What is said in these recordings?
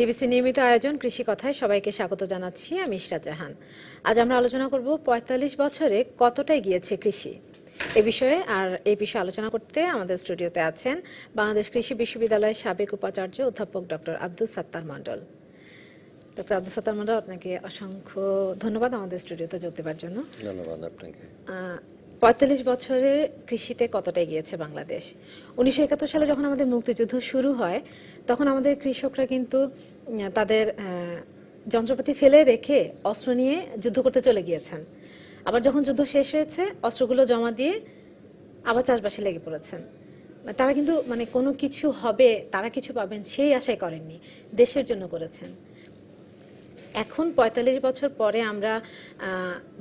DBC নিয়মিত আয়োজন কৃষি কথায় সবাইকে স্বাগত জানাচ্ছি আমি ইশরা জাহান আজ আমরা আলোচনা করব ৪৫ বছরে কতটাই গিয়েছে কৃষি এ বিষয়ে আর এই বিষয়ে আলোচনা করতে আমাদের স্টুডিওতে আছেন বাংলাদেশ কৃষি বিশ্ববিদ্যালয়ের সাবেক উপাচার্য অধ্যাপক ডক্টর আব্দুল সাত্তার মণ্ডল ডক্টর আব্দুল সাত্তার মণ্ডল আপনাকে অসংখ্য ধন্যবাদ আমাদের স্টুডিওতে যোগ দেওয়ার জন্য ধন্যবাদ আপনাকে ৪৫ বছরে কৃষিতে কতটা এগিয়েছে বাংলাদেশ উনিশশো একাত্তর সালে যখন আমাদের মুক্তিযুদ্ধ শুরু হয় তখন আমাদের কৃষকরা কিন্তু তাদের যন্ত্রপাতি ফেলে রেখে অস্ত্র নিয়ে যুদ্ধ করতে চলে গিয়েছেন আবার যখন যুদ্ধ শেষ হয়েছে অস্ত্রগুলো জমা দিয়ে আবার চাষবাসে লেগে পড়েছেন মানে তারা কিন্তু মানে কোনো কিছু হবে তারা কিছু পাবেন সেই আশায় করেননি দেশের জন্য করেছেন এখন ৪৫ বছর পরে আমরা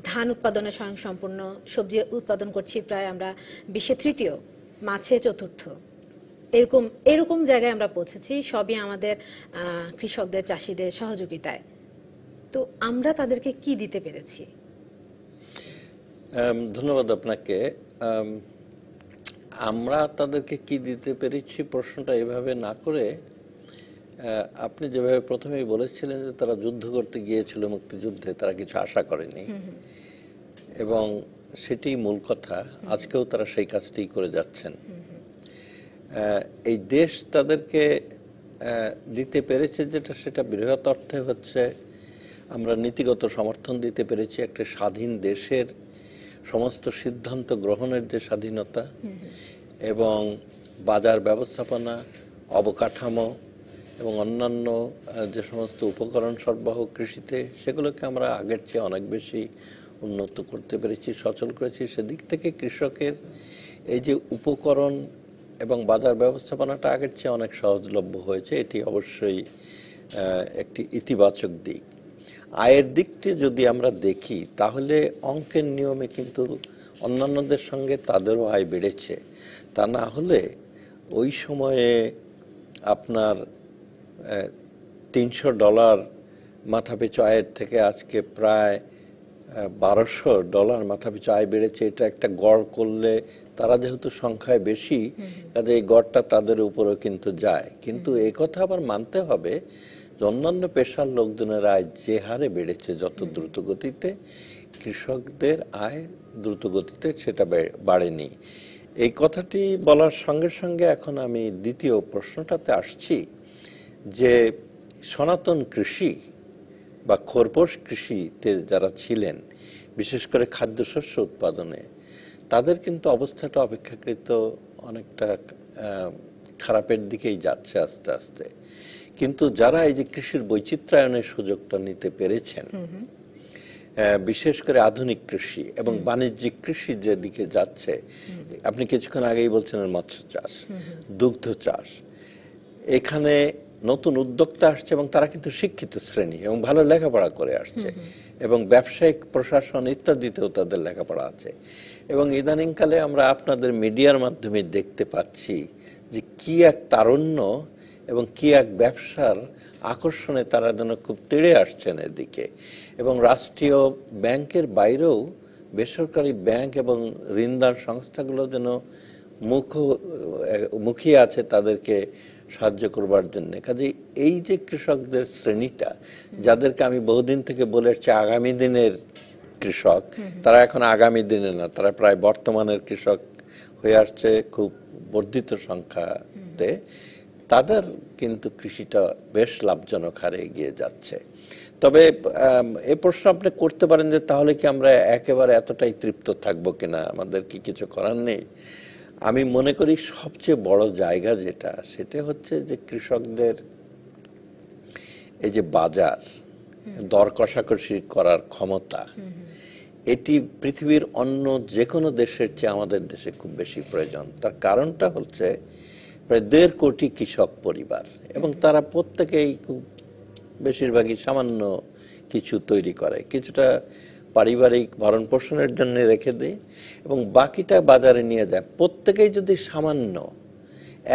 ধান উৎপাদনে স্বয়ংসম্পূর্ণ সবজি উৎপাদন করছি প্রায় আমরা বিশ্বে তৃতীয় মাছে চতুর্থ এরকম এরকম জায়গায় আমরা পৌঁছেছি সবই আমাদের কৃষকদের চাষিদের সহযোগিতায় তো আমরা তাদেরকে কি দিতে পেরেছি ধন্যবাদ আপনাকে আমরা তাদেরকে কি দিতে পেরেছি প্রশ্নটা এভাবে না করে আপনি যেভাবে প্রথমেই বলেছিলেন যে তারা যুদ্ধ করতে গিয়েছিল মুক্তিযুদ্ধে তারা কিছু আশা করেনি এবং সেটি মূল কথা আজকেও তারা সেই কাজটি করে যাচ্ছেন এই দেশ তাদেরকে দিতে পেরেছে যেটা সেটা বৃহৎ অর্থে হচ্ছে আমরা নীতিগত সমর্থন দিতে পেরেছি একটা স্বাধীন দেশের সমস্ত সিদ্ধান্ত গ্রহণের যে স্বাধীনতা এবং বাজার ব্যবস্থাপনা অবকাঠামো এবং অন্যান্য যে সমস্ত উপকরণ সরবরাহ কৃষিতে সেগুলোকে আমরা আগের চেয়ে অনেক বেশি উন্নত করতে পেরেছি সচল করেছি সেদিক থেকে কৃষকের এই যে উপকরণ এবং বাজার ব্যবস্থাপনাটা আগের চেয়ে অনেক সহজলভ্য হয়েছে এটি অবশ্যই একটি ইতিবাচক দিক আয়ের দিকটি যদি আমরা দেখি তাহলে অঙ্কের নিয়মে কিন্তু অন্যান্যদের সঙ্গে তাদেরও আয় বেড়েছে তা না হলে ওই সময়ে আপনার তিনশো ডলার মাথাপিছু আয়ের থেকে আজকে প্রায় বারোশো ডলার মাথাপিছু আয় বেড়েছে এটা একটা গড় করলে তারা যেহেতু সংখ্যায় বেশি তাদের এই গড়টা তাদের উপরও কিন্তু যায় কিন্তু কথা আবার মানতে হবে অন্যান্য পেশার লোকজনের আয় যে হারে বেড়েছে যত দ্রুত গতিতে কৃষকদের আয় দ্রুত গতিতে সেটা বাড়েনি এই কথাটি বলার সঙ্গে সঙ্গে এখন আমি দ্বিতীয় প্রশ্নটাতে আসছি যে সনাতন কৃষি বা খরপোষ কৃষিতে যারা ছিলেন বিশেষ করে খাদ্যশস্য উৎপাদনে তাদের কিন্তু অবস্থাটা অপেক্ষাকৃত অনেকটা খারাপের দিকেই যাচ্ছে আস্তে আস্তে কিন্তু যারা এই যে কৃষির বৈচিত্রায়নের সুযোগটা নিতে পেরেছেন বিশেষ করে আধুনিক কৃষি এবং বাণিজ্যিক কৃষি যেদিকে যাচ্ছে আপনি কিছুক্ষণ আগেই বলছেন মৎস্য চাষ দুগ্ধ চাষ এখানে নতুন উদ্যোক্তা আসছে এবং তারা কিন্তু শিক্ষিত শ্রেণী এবং ভালো লেখাপড়া করে আসছে এবং ব্যবসায়িক প্রশাসন ইত্যাদিতেও তাদের লেখাপড়া আছে এবং ইদানিংকালে আমরা আপনাদের মিডিয়ার মাধ্যমে দেখতে পাচ্ছি যে কি এক তারুণ্য এবং কি এক ব্যবসার আকর্ষণে তারা যেন খুব তেড়ে আসছেন এদিকে এবং রাষ্ট্রীয় ব্যাংকের বাইরেও বেসরকারি ব্যাংক এবং ঋণদান সংস্থাগুলো যেন মুখ মুখিয়ে আছে তাদেরকে সাহায্য করবার জন্য কাজে এই যে কৃষকদের শ্রেণীটা যাদেরকে আমি বহুদিন থেকে বলে আগামী দিনের কৃষক তারা এখন আগামী দিনে না তারা প্রায় বর্তমানের কৃষক হয়ে আসছে খুব বর্ধিত সংখ্যাতে তাদের কিন্তু কৃষিটা বেশ লাভজনক হারে এগিয়ে যাচ্ছে তবে এ প্রশ্ন আপনি করতে পারেন যে তাহলে কি আমরা একেবারে এতটাই তৃপ্ত থাকবো কিনা আমাদের কি কিছু করার নেই আমি মনে করি সবচেয়ে বড় জায়গা যেটা সেটা হচ্ছে যে কৃষকদের এই যে বাজার দর কষাকষি করার ক্ষমতা এটি পৃথিবীর অন্য যে কোনো দেশের চেয়ে আমাদের দেশে খুব বেশি প্রয়োজন তার কারণটা হচ্ছে প্রায় দেড় কোটি কৃষক পরিবার এবং তারা প্রত্যেকেই খুব বেশিরভাগই সামান্য কিছু তৈরি করে কিছুটা পারিবারিক ভরণ পোষণের জন্য রেখে দেয় এবং বাকিটা বাজারে নিয়ে যায় প্রত্যেকেই যদি সামান্য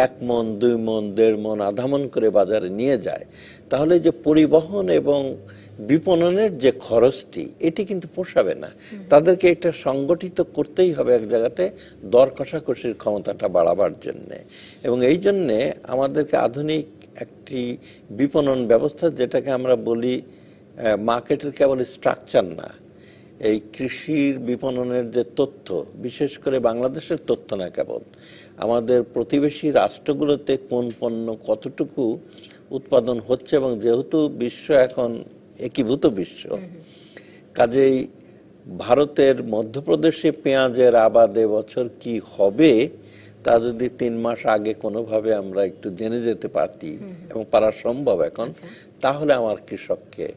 এক মন দুই মন দেড় মন আধা মন করে বাজারে নিয়ে যায় তাহলে যে পরিবহন এবং বিপণনের যে খরচটি এটি কিন্তু পোষাবে না তাদেরকে এটা সংগঠিত করতেই হবে এক জায়গাতে দর কষাকষির ক্ষমতাটা বাড়াবার জন্যে এবং এই জন্যে আমাদেরকে আধুনিক একটি বিপণন ব্যবস্থা যেটাকে আমরা বলি মার্কেটের কেবল স্ট্রাকচার না এই কৃষির বিপণনের যে তথ্য বিশেষ করে বাংলাদেশের তথ্য না কেবল আমাদের প্রতিবেশী রাষ্ট্রগুলোতে কোন পণ্য কতটুকু উৎপাদন হচ্ছে এবং যেহেতু বিশ্ব এখন একীভূত বিশ্ব কাজেই ভারতের মধ্যপ্রদেশে পেঁয়াজের আবাদ বছর কি হবে তা যদি তিন মাস আগে কোনোভাবে আমরা একটু জেনে যেতে পারতি এবং পারা সম্ভব এখন আচ্ছা। তাহলে আমার কৃষককে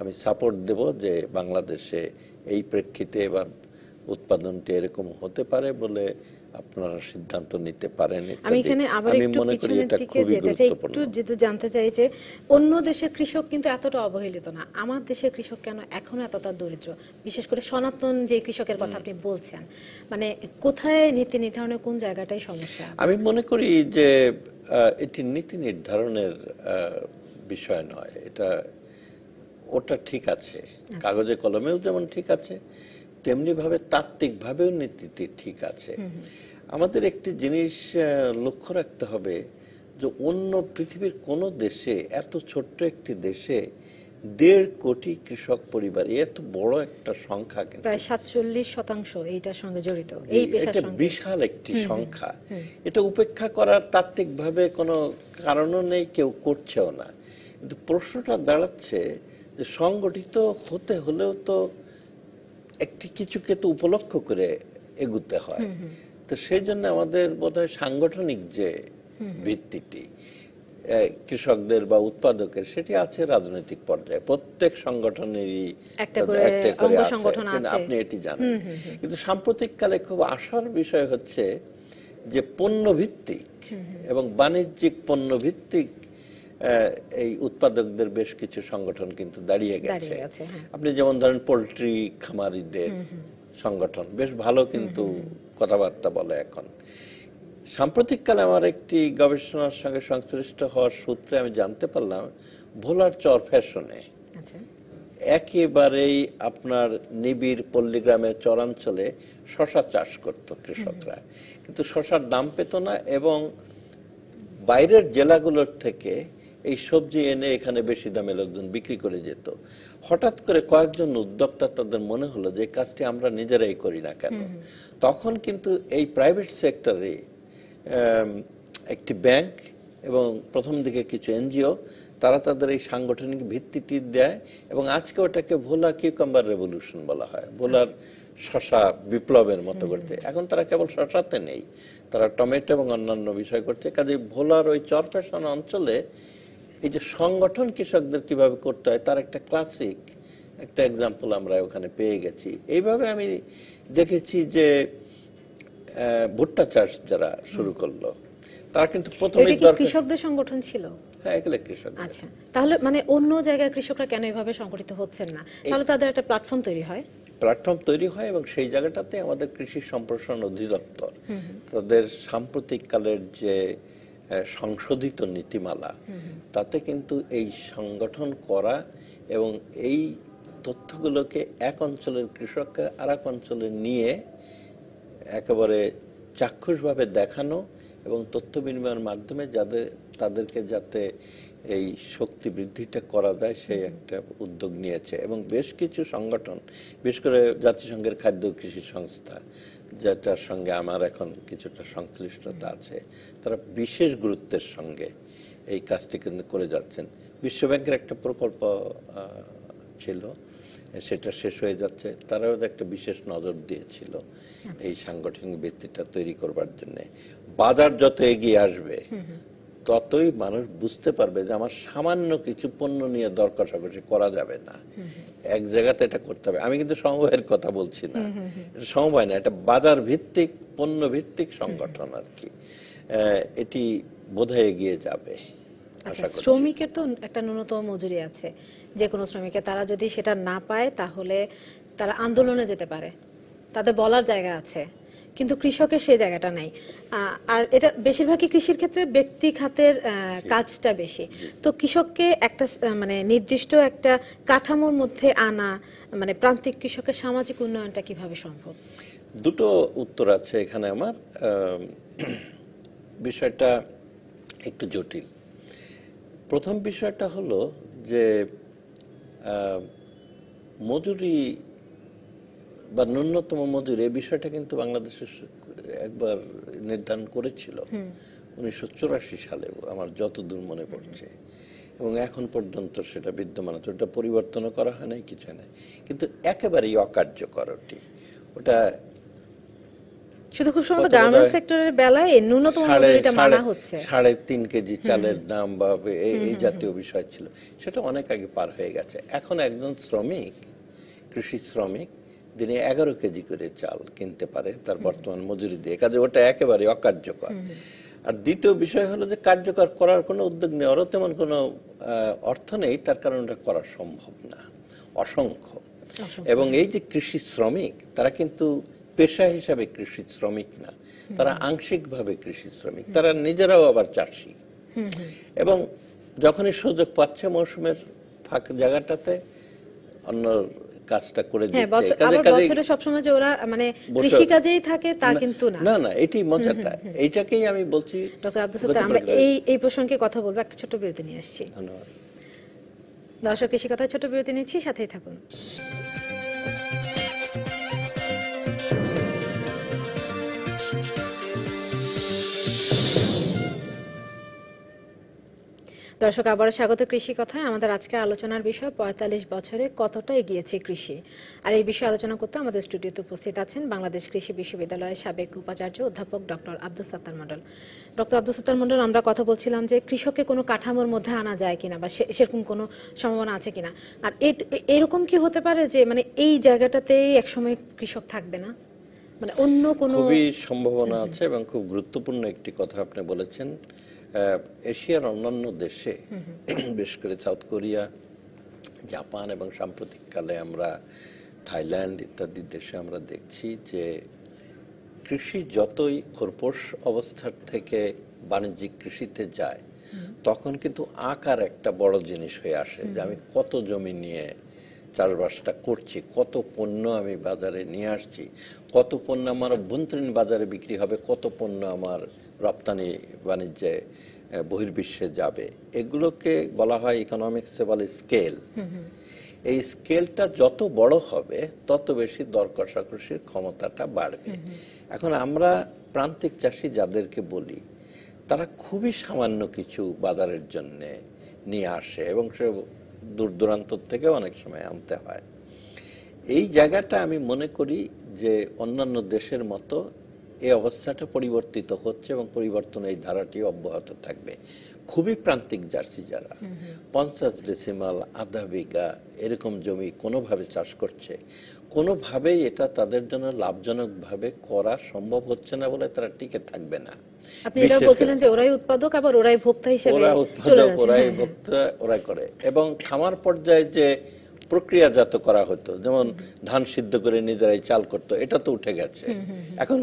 আমি সাপোর্ট দেব যে বাংলাদেশে এই প্রেক্ষিতে এবার উৎপাদনটি এরকম হতে পারে বলে আপনারা সিদ্ধান্ত নিতে পারেন আমি এখানে আবার একটু পিছনের দিকে যেতে চাই একটু যেহেতু জানতে চাই যে অন্য দেশের কৃষক কিন্তু এতটা অবহেলিত না আমার দেশের কৃষক কেন এখনো এতটা দরিদ্র বিশেষ করে সনাতন যে কৃষকের কথা আপনি বলছেন মানে কোথায় নীতি নির্ধারণে কোন জায়গাটাই সমস্যা আমি মনে করি যে এটি নীতি নির্ধারণের বিষয় নয় এটা ওটা ঠিক আছে কাগজে কলমেও যেমন ঠিক আছে তেমনি ভাবে তাত্ত্বিক ভাবেও নীতিটি ঠিক আছে আমাদের একটি জিনিস লক্ষ্য রাখতে হবে যে অন্য পৃথিবীর কোন দেশে এত ছোট্ট একটি দেশে দেড় কোটি কৃষক পরিবার এত বড় একটা সংখ্যা প্রায় সাতচল্লিশ শতাংশ এইটার সঙ্গে জড়িত এই এটা বিশাল একটি সংখ্যা এটা উপেক্ষা করার তাত্ত্বিকভাবে কোনো কারণও নেই কেউ করছেও না কিন্তু প্রশ্নটা দাঁড়াচ্ছে সংগঠিত হতে হলেও তো একটি কিছুকে তো উপলক্ষ করে এগুতে হয় তো সেই জন্য আমাদের হয় সাংগঠনিক যে ভিত্তিটি কৃষকদের বা উৎপাদকের সেটি আছে রাজনৈতিক পর্যায়ে প্রত্যেক সংগঠনেরই একটা করে আছে আপনি এটি জানেন কিন্তু সাম্প্রতিক কালে খুব আশার বিষয় হচ্ছে যে পণ্য ভিত্তিক এবং বাণিজ্যিক পণ্য ভিত্তিক এই উৎপাদকদের বেশ কিছু সংগঠন কিন্তু দাঁড়িয়ে গেছে হ্যাঁ। আপনি যেমন ধরেন পোলট্রি খামারিদের সংগঠন বেশ ভালো কিন্তু কথাবার্তা বলে এখন সাম্প্রতিককালে আমার একটি গবেষণার সঙ্গে সংশ্লিষ্ট হওয়ার সূত্রে আমি জানতে পারলাম ভোলার চর ফ্যাশনে আচ্ছা। একেবারেই আপনার নিবিড় পল্লীগ্রামের চরাঞ্চলে শশা চাষ করত কৃষকরা কিন্তু শশার দাম পেত না এবং বাইরের জেলাগুলোর থেকে এই সবজি এনে এখানে বেশি দামে লোকজন বিক্রি করে যেত হঠাৎ করে কয়েকজন উদ্যোক্তা তাদের মনে হলো যে কাজটি আমরা নিজেরাই করি না কেন তখন কিন্তু এই প্রাইভেট সেক্টরে একটি ব্যাংক এবং প্রথম দিকে কিছু এনজিও তারা তাদের এই সাংগঠনিক ভিত্তিটি দেয় এবং আজকে ওটাকে ভোলা কিউকাম্বার রেভলিউশন বলা হয় ভোলার শশা বিপ্লবের মতো করতে এখন তারা কেবল শশাতে নেই তারা টমেটো এবং অন্যান্য বিষয় করছে কাজে ভোলার ওই চরফেশন অঞ্চলে এই যে সংগঠন কৃষকদের কিভাবে করতে হয় তার একটা ক্লাসিক একটা এক্সাম্পল আমরা ওখানে পেয়ে গেছি এইভাবে আমি দেখেছি যে ভুট্টা চাষ যারা শুরু করলো তারা কিন্তু প্রথমে কৃষকদের সংগঠন ছিল সাম্প্রতিক হ্যাঁ, কালের আচ্ছা, মানে কৃষকরা কেন সংগঠিত হচ্ছেন না তাহলে তাদের একটা তৈরি হয় তৈরি হয় এবং সেই জায়গাটাতে আমাদের কৃষি সম্প্রসারণ অধিদপ্তর তাদের যে সংশোধিত নীতিমালা তাতে কিন্তু এই সংগঠন করা এবং এই তথ্যগুলোকে এক অঞ্চলের কৃষককে আর এক অঞ্চলে নিয়ে একেবারে চাক্ষুষভাবে দেখানো এবং তথ্য বিনিময়ের মাধ্যমে যাদের তাদেরকে যাতে এই শক্তি বৃদ্ধিটা করা যায় সেই একটা উদ্যোগ নিয়েছে এবং বেশ কিছু সংগঠন বিশেষ করে জাতিসংঘের খাদ্য কৃষি সংস্থা যেটার সঙ্গে আমার এখন কিছুটা সংশ্লিষ্টতা আছে তারা বিশেষ গুরুত্বের সঙ্গে এই কাজটি কিন্তু করে যাচ্ছেন বিশ্বব্যাংকের একটা প্রকল্প ছিল সেটা শেষ হয়ে যাচ্ছে তারাও একটা বিশেষ নজর দিয়েছিল আচ্ছা। এই সাংগঠনিক ভিত্তিটা তৈরি করবার জন্য বাজার যত এগিয়ে আসবে ততই মানুষ বুঝতে পারবে যে আমার সামান্য কিছু পণ্য নিয়ে দরকার কষাকষি করা যাবে না এক জায়গাতে এটা করতে হবে আমি কিন্তু সমবায়ের কথা বলছি না এটা সমবায় না এটা বাজার ভিত্তিক পণ্য ভিত্তিক সংগঠন আর কি এটি বোধহয় এগিয়ে যাবে আচ্ছা, শ্রমিকের তো একটা ন্যূনতম মজুরি আছে যে কোনো শ্রমিকের তারা যদি সেটা না পায় তাহলে তারা আন্দোলনে যেতে পারে তাদের বলার জায়গা আছে কিন্তু কৃষকের সেই জায়গাটা নাই আর এটা বেশিরভাগই কৃষির ক্ষেত্রে ব্যক্তি খাতের কাজটা বেশি তো কৃষককে একটা মানে নির্দিষ্ট একটা কাঠামোর মধ্যে আনা মানে প্রান্তিক কৃষকের সামাজিক উন্নয়নটা কিভাবে সম্ভব দুটো উত্তর আছে এখানে আমার বিষয়টা একটু জটিল প্রথম বিষয়টা হলো যে মজুরি বা ন্যূনতম মজুরি এই বিষয়টা কিন্তু বাংলাদেশে একবার নির্ধারণ করেছিল উনিশশো সালে আমার যতদূর মনে পড়ছে এবং এখন পর্যন্ত সেটা বিদ্যমান আছে ওটা পরিবর্তন করা হয় নাই কিছু নাই কিন্তু একেবারেই অকার্যকর ওটি ওটা শুধু খুব সম্ভবত গার্মেন্টস সেক্টরের বেলায় ন্যূনতম মজুরিটা মানা হচ্ছে সাড়ে তিন কেজি চালের দাম বা এই জাতীয় বিষয় ছিল সেটা অনেক আগে পার হয়ে গেছে এখন একজন শ্রমিক কৃষি শ্রমিক দিনে এগারো কেজি করে চাল কিনতে পারে তার বর্তমান মজুরি দিয়ে কাজে ওটা একেবারে অকার্যকর আর দ্বিতীয় বিষয় হলো যে কার্যকর করার কোনো উদ্যোগ নেওয়ারও তেমন কোনো অর্থ নেই তার কারণ ওটা করা সম্ভব না অসংখ্য এবং এই যে কৃষি শ্রমিক তারা কিন্তু পেশা হিসাবে কৃষি শ্রমিক না তারা আংশিকভাবে কৃষি শ্রমিক তারা নিজেরাও আবার চাষি এবং যখনই সুযোগ পাচ্ছে মৌসুমের ফাঁক জায়গাটাতে অন্য কাজটা করে হ্যাঁ, দিচ্ছে কাজে কাজে বছরে সবসময় যে ওরা মানে কৃষি কাজেই থাকে তা কিন্তু না না না এটি মজাটা এটাকেই আমি বলছি ডক্টর আব্দুল সাত্তার আমরা এই এই প্রসঙ্গে কথা বলবো একটা ছোট বিরতি নিয়ে আসছি ধন্যবাদ দর্শক কৃষি কথা ছোট বিরতি নিচ্ছি সাথেই থাকুন দর্শক আবারও স্বাগত কৃষি কথায় আমাদের আজকের আলোচনার বিষয় পঁয়তাল্লিশ বছরে কতটা এগিয়েছে কৃষি আর এই বিষয়ে আলোচনা করতে আমাদের স্টুডিওতে উপস্থিত আছেন বাংলাদেশ কৃষি বিশ্ববিদ্যালয়ের সাবেক উপাচার্য অধ্যাপক ডক্টর আব্দুল সাত্তার মন্ডল ডক্টর আব্দুল সাত্তার মন্ডল আমরা কথা বলছিলাম যে কৃষককে কোনো কাঠামোর মধ্যে আনা যায় কিনা বা সেরকম কোনো সম্ভাবনা আছে কিনা আর এরকম কি হতে পারে যে মানে এই জায়গাটাতেই একসময় কৃষক থাকবে না মানে অন্য কোনো খুবই সম্ভাবনা আছে এবং খুব গুরুত্বপূর্ণ একটি কথা আপনি বলেছেন এশিয়ার অন্যান্য দেশে বিশেষ করে সাউথ কোরিয়া জাপান এবং সাম্প্রতিককালে আমরা থাইল্যান্ড ইত্যাদি দেশে আমরা দেখছি যে কৃষি যতই খোরপোশ অবস্থার থেকে বাণিজ্যিক কৃষিতে যায় তখন কিন্তু আকার একটা বড় জিনিস হয়ে আসে যে আমি কত জমি নিয়ে চাষবাসটা করছি কত পণ্য আমি বাজারে নিয়ে আসছি কত পণ্য আমার অভ্যন্তরীণ বাজারে বিক্রি হবে কত পণ্য আমার রপ্তানি বাণিজ্যে বহির্বিশ্বে যাবে এগুলোকে বলা হয় ইকোনমিক্সে বলে স্কেল এই স্কেলটা যত বড় হবে তত বেশি দর কষাকষির ক্ষমতাটা বাড়বে এখন আমরা প্রান্তিক চাষি যাদেরকে বলি তারা খুবই সামান্য কিছু বাজারের জন্যে নিয়ে আসে এবং সে দূর দূরান্ত থেকে অনেক সময় আনতে হয় এই জায়গাটা আমি মনে করি যে অন্যান্য দেশের মতো এই অবস্থাটা পরিবর্তিত হচ্ছে এবং পরিবর্তন এই ধারাটি অব্যাহত থাকবে খুবই প্রান্তিক জার্সি যারা পঞ্চাশ ডেসিমাল আধা বিঘা এরকম জমি কোনোভাবে চাষ করছে কোনোভাবেই এটা তাদের জন্য লাভজনকভাবে করা সম্ভব হচ্ছে না বলে তারা টিকে থাকবে না আপনি এটা বলছিলেন যে ওরাই উৎপাদক আবার ওরাই ভোক্তা হিসেবে ওরা উৎপাদক ওরাই হ্যাঁ। ভোক্তা ওরাই করে এবং খামার পর্যায়ে যে প্রক্রিয়াজাত করা হতো যেমন ধান সিদ্ধ করে নিজেরাই চাল করত এটা তো উঠে গেছে এখন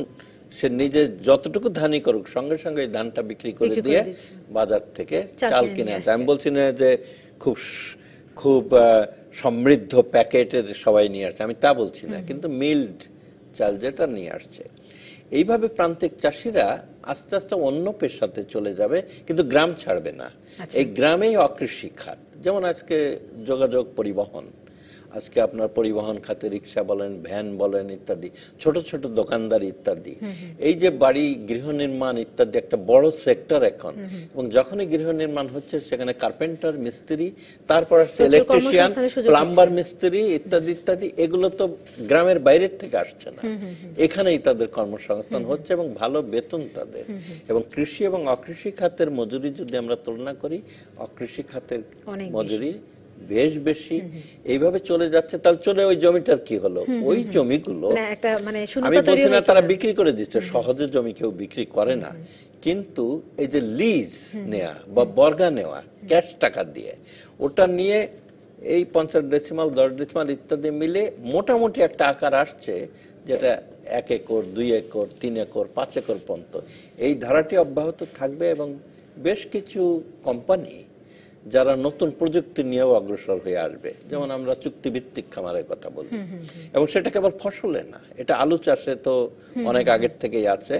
সে নিজে যতটুকু ধানই করুক সঙ্গে সঙ্গে ধানটা বিক্রি করে দিয়ে বাজার থেকে চাল কিনে আসে আমি বলছি না যে খুব খুব সমৃদ্ধ প্যাকেটের সবাই নিয়ে আসছে আমি তা বলছি না কিন্তু মিল্ড চাল যেটা নিয়ে আসছে এইভাবে প্রান্তিক চাষিরা আস্তে আস্তে অন্য পেশাতে চলে যাবে কিন্তু গ্রাম ছাড়বে না আচ্ছা। এই গ্রামেই অকৃষি খাত যেমন আজকে যোগাযোগ পরিবহন আজকে আপনার পরিবহন খাতে রিক্সা বলেন ভ্যান বলেন ইত্যাদি ছোট ছোট দোকানদার ইত্যাদি এই যে বাড়ি গৃহ নির্মাণ ইত্যাদি একটা বড় সেক্টর এখন এবং যখনই গৃহ নির্মাণ হচ্ছে সেখানে কার্পেন্টার মিস্ত্রি তারপর আসছে ইলেকট্রিশিয়ান প্লাম্বার মিস্ত্রি ইত্যাদি ইত্যাদি এগুলো তো গ্রামের বাইরের থেকে আসছে না এখানেই তাদের কর্মসংস্থান হচ্ছে এবং ভালো বেতন তাদের এবং কৃষি এবং অকৃষি খাতের মজুরি যদি আমরা তুলনা করি অকৃষি খাতের মজুরি বেশ বেশি এইভাবে চলে যাচ্ছে তাহলে চলে ওই জমিটার কি হলো ওই জমিগুলো মানে মানে আমি বলছি না তারা বিক্রি করে দিচ্ছে সহজে জমি কেউ বিক্রি করে না কিন্তু এই যে লিজ নেওয়া বা বর্গা নেওয়া ক্যাশ টাকা দিয়ে ওটা নিয়ে এই পঞ্চাশ ডেসিমাল দশ ডেসিমাল ইত্যাদি মিলে মোটামুটি একটা আকার আসছে যেটা এক একর দুই একর তিন একর পাঁচ একর পর্যন্ত এই ধারাটি অব্যাহত থাকবে এবং বেশ কিছু কোম্পানি যারা নতুন প্রযুক্তি নিয়েও অগ্রসর হয়ে আসবে যেমন আমরা চুক্তিভিত্তিক খামারের কথা বলি এবং সেটা কেবল ফসলে না এটা আলু চাষে তো অনেক আগের থেকেই আছে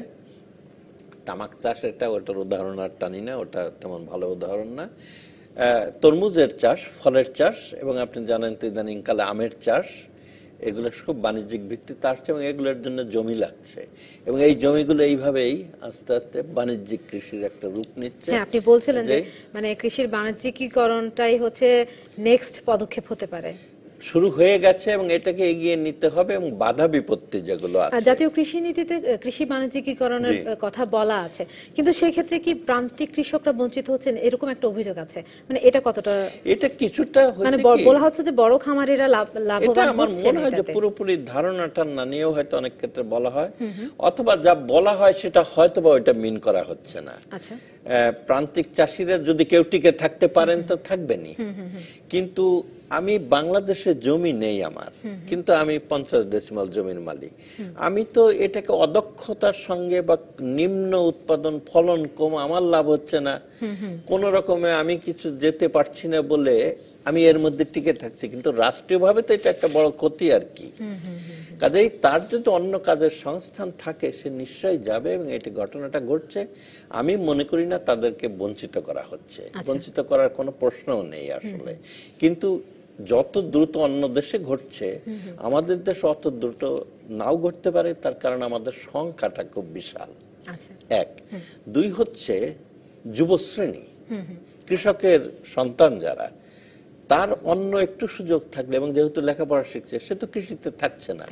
তামাক চাষ এটা ওটার উদাহরণ আর টানি না ওটা তেমন ভালো উদাহরণ না তরমুজের চাষ ফলের চাষ এবং আপনি জানেন তো ইদানিংকালে আমের চাষ এগুলো খুব বাণিজ্যিক ভিত্তিতে আসছে এবং এগুলোর জন্য জমি লাগছে এবং এই জমিগুলো এইভাবেই আস্তে আস্তে বাণিজ্যিক কৃষির একটা রূপ নিচ্ছে হ্যাঁ, আপনি বলছিলেন যে মানে কৃষির বাণিজ্যিকীকরণটাই হচ্ছে নেক্সট পদক্ষেপ হতে পারে শুরু হয়ে গেছে এবং এটাকে এগিয়ে নিতে হবে এবং বাধা বিপত্তি যেগুলো আছে জাতীয় কৃষি নীতিতে কৃষি বাণিজ্যিকীকরণের কথা বলা আছে কিন্তু সেই ক্ষেত্রে কি প্রান্তিক কৃষকরা বঞ্চিত হচ্ছেন এরকম একটা অভিযোগ আছে মানে এটা কতটা এটা কিছুটা হচ্ছে মানে বলা হচ্ছে যে বড় খামারিরা লাভবান এটা আমার মনে হয় যে পুরোপুরি ধারণাটা না নিয়েও হয়তো অনেক ক্ষেত্রে বলা হয় অথবা যা বলা হয় সেটা হয়তো বা ওইটা মিন করা হচ্ছে না আচ্ছা প্রান্তিক চাষিরা যদি কেউ টিকে থাকতে পারেন তো থাকবেনই কিন্তু আমি বাংলাদেশে জমি নেই আমার কিন্তু আমি পঞ্চাশ ডেসিমাল জমির মালিক আমি তো এটাকে অদক্ষতার সঙ্গে বা নিম্ন উৎপাদন ফলন কম আমার লাভ হচ্ছে না কোন রকমে আমি কিছু যেতে পারছি না বলে আমি এর মধ্যে টিকে থাকছি কিন্তু রাষ্ট্রীয়ভাবে তো এটা একটা বড় ক্ষতি আর কি কাজেই তার যদি অন্য কাজের সংস্থান থাকে সে নিশ্চয়ই যাবে এবং এটি ঘটনাটা ঘটছে আমি মনে করি না তাদেরকে বঞ্চিত করা হচ্ছে আচ্ছা। বঞ্চিত করার কোনো প্রশ্নও নেই আসলে কিন্তু যত দ্রুত অন্য দেশে ঘটছে আমাদের দেশে অত দ্রুত নাও ঘটতে পারে তার কারণ আমাদের সংখ্যাটা খুব বিশাল আচ্ছা। এক দুই হচ্ছে যুবশ্রেণী কৃষকের সন্তান যারা তার অন্য একটু সুযোগ থাকলে এবং যেহেতু লেখাপড়া শিখছে সে তো কৃষিতে থাকছে না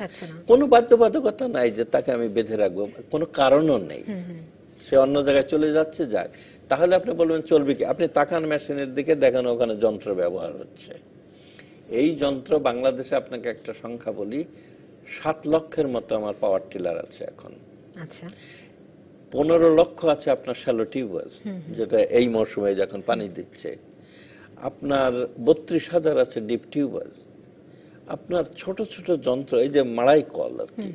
কোনো বাধ্যবাধকতা নাই যে তাকে আমি বেঁধে রাখবো কোনো কারণও নেই সে অন্য জায়গায় চলে যাচ্ছে যাক তাহলে আপনি বলবেন চলবে কি আপনি তাকান মেশিনের দিকে দেখেন ওখানে যন্ত্র ব্যবহার হচ্ছে এই যন্ত্র বাংলাদেশে আপনাকে একটা সংখ্যা বলি সাত লক্ষের মতো আমার পাওয়ার টিলার আছে এখন আচ্ছা পনেরো লক্ষ আছে আপনার শ্যালো টিউবওয়েল যেটা এই মৌসুমে যখন পানি দিচ্ছে আপনার বত্রিশ হাজার আছে ডিপ টিউবওয়েল আপনার ছোট ছোট যন্ত্র এই যে মাড়াই কল আর কি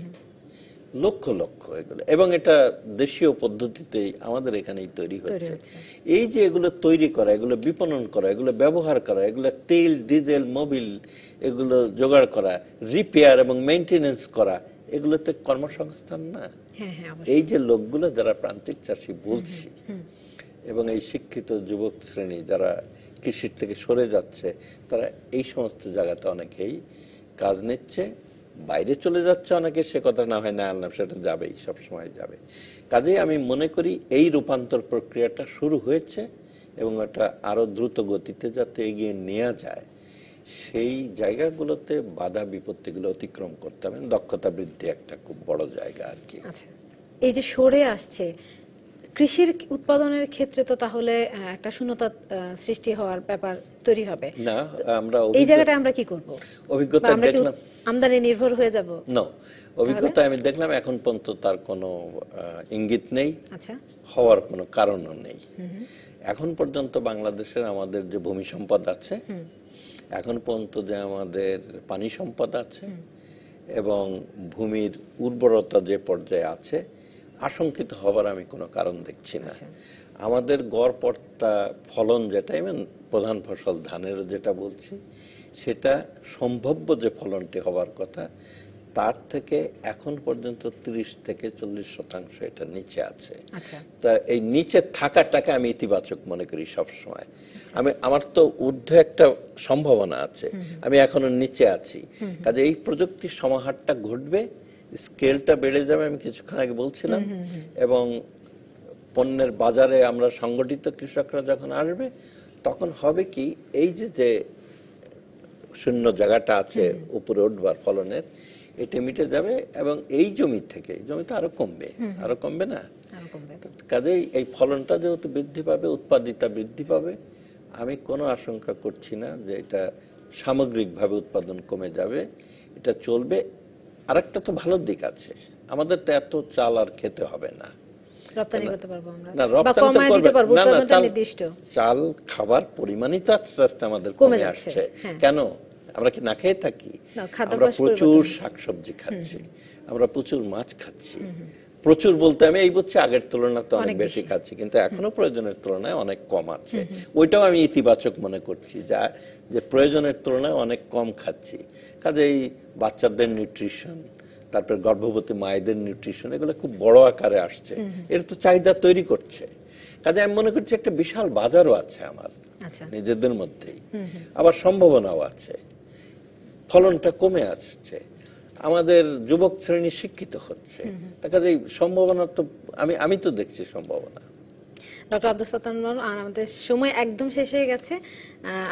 লক্ষ লক্ষ এগুলো এবং এটা দেশীয় পদ্ধতিতেই আমাদের এখানেই তৈরি হচ্ছে এই যে এগুলো তৈরি করা এগুলো বিপণন করা এগুলো ব্যবহার করা এগুলো তেল ডিজেল মোবিল এগুলো জোগাড় করা রিপেয়ার এবং মেনটেনেন্স করা এগুলোতে কর্মসংস্থান না হ্যাঁ, হ্যাঁ, এই যে লোকগুলো যারা প্রান্তিক চাষি বলছি এবং এই শিক্ষিত যুবক শ্রেণী যারা কৃষির থেকে সরে যাচ্ছে তারা এই সমস্ত জায়গাতে অনেকেই কাজ নিচ্ছে বাইরে চলে যাচ্ছে অনেকে সে কথা না হয় না আনলাম সেটা যাবেই সবসময় যাবে কাজে আমি মনে করি এই রূপান্তর প্রক্রিয়াটা শুরু হয়েছে এবং এটা আরও দ্রুত গতিতে যাতে এগিয়ে নেওয়া যায় সেই জায়গাগুলোতে বাধা বিপত্তিগুলো অতিক্রম করতে হবে দক্ষতা বৃদ্ধি একটা খুব বড় জায়গা আর কি আচ্ছা, এই যে সরে আসছে কৃষির উৎপাদনের ক্ষেত্রে তো তাহলে একটা শূন্যতা সৃষ্টি হওয়ার ব্যাপার তৈরি হবে না আমরা এই জায়গাটা আমরা কি করব অভিজ্ঞতা দেখলাম আমদানি নির্ভর হয়ে যাব নো অভিজ্ঞতা আমি দেখলাম এখন পর্যন্ত তার কোনো ইঙ্গিত নেই আচ্ছা হওয়ার কোনো কারণও নেই এখন পর্যন্ত বাংলাদেশের আমাদের যে ভূমি সম্পদ আছে এখন পর্যন্ত যে আমাদের পানি সম্পদ আছে এবং ভূমির উর্বরতা যে পর্যায়ে আছে আশঙ্কিত হবার আমি কোনো কারণ দেখছি না আচ্ছা। আমাদের গড় পর্তা ফলন যেটা ইভেন প্রধান ফসল ধানের যেটা বলছি সেটা সম্ভাব্য যে ফলনটি হওয়ার কথা তার থেকে এখন পর্যন্ত ৩০ থেকে চল্লিশ শতাংশ এটা নিচে আছে আচ্ছা। তা এই নিচে থাকাটাকে আমি ইতিবাচক মনে করি সবসময় আচ্ছা। আমি আমার তো ঊর্ধ্ব একটা সম্ভাবনা আছে আমি এখনো নিচে আছি কাজে এই প্রযুক্তির সমাহারটা ঘটবে স্কেলটা বেড়ে যাবে আমি কিছুক্ষণ আগে বলছিলাম এবং পণ্যের বাজারে আমরা সংগঠিত কৃষকরা যখন আসবে তখন হবে কি এই যে যে শূন্য জায়গাটা আছে উপরে উঠবার ফলনের এটা মিটে যাবে এবং এই জমি থেকে জমি তো আরো কমবে আরো কমবে না কাজেই এই ফলনটা যেহেতু বৃদ্ধি পাবে উৎপাদিতা বৃদ্ধি পাবে আমি কোনো আশঙ্কা করছি না যে এটা সামগ্রিকভাবে উৎপাদন কমে যাবে এটা চলবে আরেকটা তো ভালো দিক আছে আমাদের তো এত চাল আর খেতে হবে না চাল খাবার পরিমাণই তো আস্তে আস্তে আমাদের কমে আসছে হ্যাঁ। কেন আমরা কি না খেয়ে থাকি আমরা প্রচুর শাকসবজি খাচ্ছি আমরা প্রচুর মাছ খাচ্ছি প্রচুর বলতে আমি এই বলছি আগের তুলনায় তো অনেক বেশি খাচ্ছি কিন্তু এখনো প্রয়োজনের তুলনায় অনেক কম আছে ওইটাও আমি ইতিবাচক মনে করছি যা যে প্রয়োজনের তুলনায় অনেক কম খাচ্ছি কাজে এই বাচ্চাদের নিউট্রিশন তারপর গর্ভবতী মায়েদের নিউট্রিশন এগুলো খুব বড় আকারে আসছে এর তো চাহিদা তৈরি করছে কাজে আমি মনে করছি একটা বিশাল বাজারও আছে আমার আচ্ছা। নিজেদের মধ্যেই আবার সম্ভাবনাও আছে ফলনটা কমে আসছে আমাদের যুবক শ্রেণী শিক্ষিত হচ্ছে কাজে সম্ভাবনা তো আমি আমি তো দেখছি সম্ভাবনা ডক্টর আব্দুল সাতান আমাদের সময় একদম শেষ হয়ে গেছে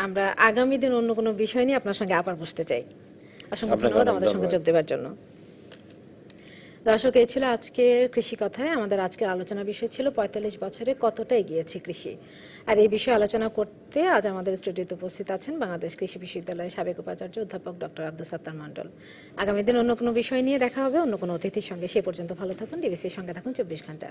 আমরা আগামী দিন অন্য কোনো বিষয় নিয়ে আপনার সঙ্গে আবার বসতে চাই অসংখ্য ধন্যবাদ আমাদের সঙ্গে যোগ দেওয়ার জন্য দর্শক এই ছিল আজকের কৃষি কথায় আমাদের আজকের আলোচনা বিষয় ছিল পঁয়তাল্লিশ বছরে কতটা এগিয়েছে কৃষি আর এই বিষয়ে আলোচনা করতে আজ আমাদের স্টুডিওতে উপস্থিত আছেন বাংলাদেশ কৃষি বিশ্ববিদ্যালয়ের সাবেক উপাচার্য অধ্যাপক ডক্টর আব্দুল সাত্তার মণ্ডল আগামী দিন অন্য কোনো বিষয় নিয়ে দেখা হবে অন্য কোনো অতিথির সঙ্গে সে পর্যন্ত ভালো থাকুন ডিবিসির সঙ্গে থাকুন চব্বিশ ঘন্টা